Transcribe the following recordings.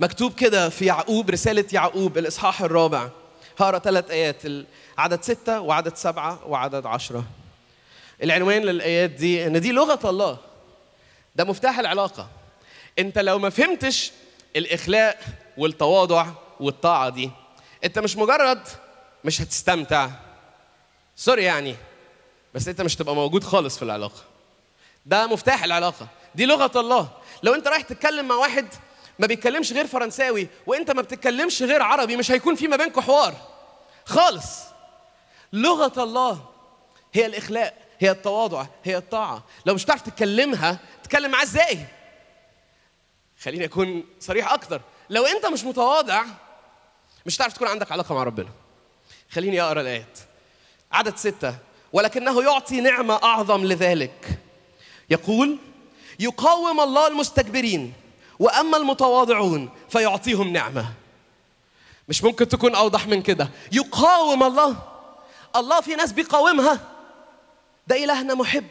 مكتوب كده في يعقوب رسالة يعقوب الإصحاح الرابع هقرا ثلاث آيات عدد ستة وعدد سبعة وعدد عشرة العنوان للآيات دي إن دي لغة الله ده مفتاح العلاقة أنت لو ما فهمتش الإخلاء والتواضع والطاعة دي أنت مش مجرد مش هتستمتع سوري يعني بس أنت مش تبقى موجود خالص في العلاقة ده مفتاح العلاقة دي لغة الله لو أنت رايح تتكلم مع واحد ما بيتكلمش غير فرنساوي وانت ما بتتكلمش غير عربي مش هيكون في ما بينكم حوار خالص لغه الله هي الاخلاق هي التواضع هي الطاعه لو مش تعرف تتكلمها تتكلم معاه ازاي خليني اكون صريح اكتر لو انت مش متواضع مش هتعرف تكون عندك علاقه مع ربنا خليني اقرا الايات عدد ستة ولكنه يعطي نعمه اعظم لذلك يقول يقاوم الله المستكبرين وأما المتواضعون فيعطيهم نعمة مش ممكن تكون أوضح من كده يقاوم الله الله في ناس بيقاومها ده إلهنا محب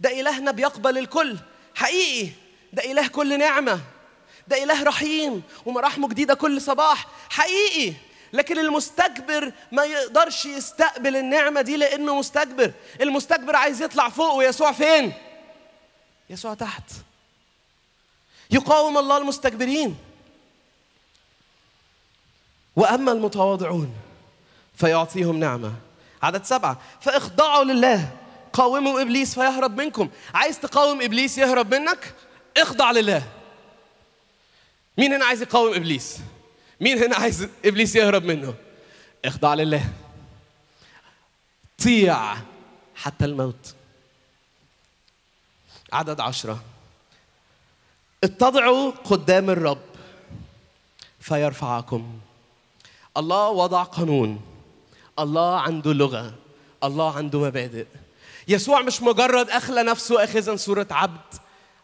ده إلهنا بيقبل الكل حقيقي ده إله كل نعمة ده إله رحيم ومراحمه جديدة كل صباح حقيقي لكن المستكبر ما يقدرش يستقبل النعمة دي لأنه مستكبر المستكبر عايز يطلع فوق ويسوع فين؟ يسوع تحت يقاوم الله المستكبرين وأما المتواضعون فيعطيهم نعمة عدد سبعة فاخضعوا لله قاوموا إبليس فيهرب منكم عايز تقاوم إبليس يهرب منك اخضع لله مين هنا عايز يقاوم إبليس مين هنا عايز إبليس يهرب منه اخضع لله طيع حتى الموت عدد عشره اتضعوا قدام الرب فيرفعكم الله وضع قانون الله عنده لغة الله عنده مبادئ يسوع مش مجرد أخلى نفسه أخذا صورة عبد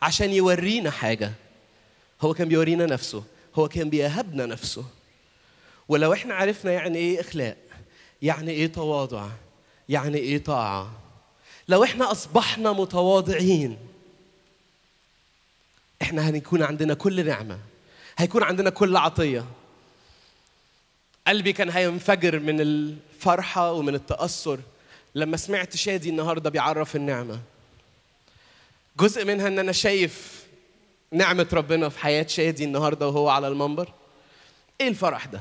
عشان يورينا حاجة هو كان بيورينا نفسه هو كان بيهبنا نفسه ولو احنا عرفنا يعني ايه اخلاق يعني ايه تواضع يعني ايه طاعه لو احنا اصبحنا متواضعين احنا هنكون عندنا كل نعمه هيكون عندنا كل عطيه قلبي كان هينفجر من الفرحه ومن التاثر لما سمعت شادي النهارده بيعرف النعمه جزء منها ان انا شايف نعمه ربنا في حياه شادي النهارده وهو على المنبر ايه الفرح ده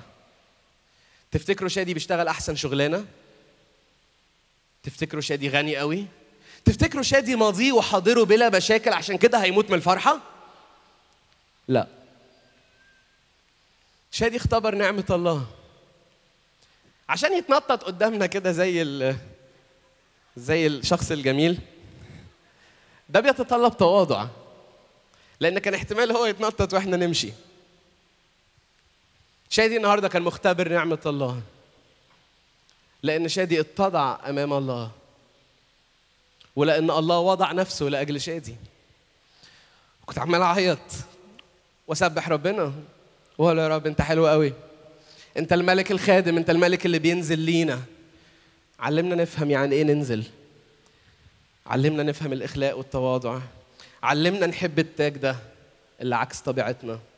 تفتكروا شادي بيشتغل احسن شغلانه تفتكروا شادي غني قوي تفتكروا شادي ماضيه وحاضره بلا مشاكل عشان كده هيموت من الفرحه لا شادي اختبر نعمة الله عشان يتنطط قدامنا كده زي ال زي الشخص الجميل ده بيتطلب تواضع لأن كان احتمال هو يتنطط واحنا نمشي شادي النهارده كان مختبر نعمة الله لأن شادي اتضع أمام الله ولأن الله وضع نفسه لأجل شادي كنت عمال أعيط وسبح ربنا وقول يا رب انت حلو قوي انت الملك الخادم انت الملك اللي بينزل لينا علمنا نفهم يعني ايه ننزل علمنا نفهم الاخلاق والتواضع علمنا نحب التاج ده اللي عكس طبيعتنا